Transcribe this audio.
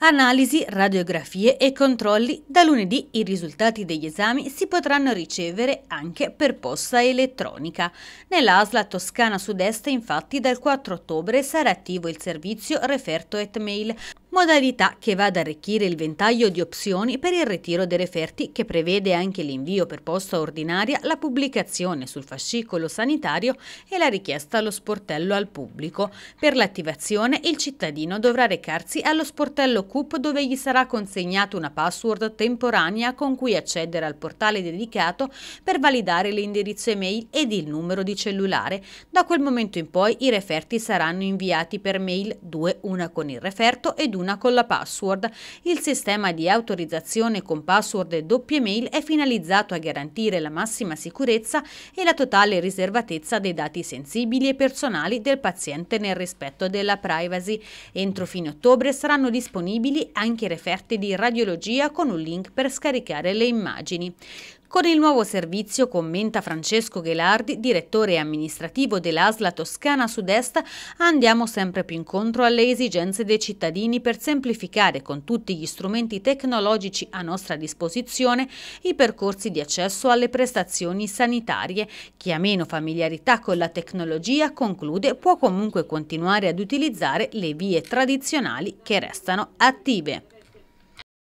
Analisi, radiografie e controlli. Da lunedì i risultati degli esami si potranno ricevere anche per posta elettronica. Nell'ASLA Toscana Sud-Est infatti dal 4 ottobre sarà attivo il servizio Referto et Mail modalità che va ad arricchire il ventaglio di opzioni per il ritiro dei referti che prevede anche l'invio per posta ordinaria, la pubblicazione sul fascicolo sanitario e la richiesta allo sportello al pubblico. Per l'attivazione il cittadino dovrà recarsi allo sportello CUP dove gli sarà consegnata una password temporanea con cui accedere al portale dedicato per validare l'indirizzo email ed il numero di cellulare. Da quel momento in poi i referti saranno inviati per mail, due una con il referto e due una con la password. Il sistema di autorizzazione con password e doppie mail è finalizzato a garantire la massima sicurezza e la totale riservatezza dei dati sensibili e personali del paziente nel rispetto della privacy. Entro fine ottobre saranno disponibili anche referti di radiologia con un link per scaricare le immagini. Con il nuovo servizio, commenta Francesco Ghelardi, direttore amministrativo dell'Asla Toscana Sud-Est, andiamo sempre più incontro alle esigenze dei cittadini per semplificare con tutti gli strumenti tecnologici a nostra disposizione i percorsi di accesso alle prestazioni sanitarie. Chi ha meno familiarità con la tecnologia, conclude, può comunque continuare ad utilizzare le vie tradizionali che restano attive.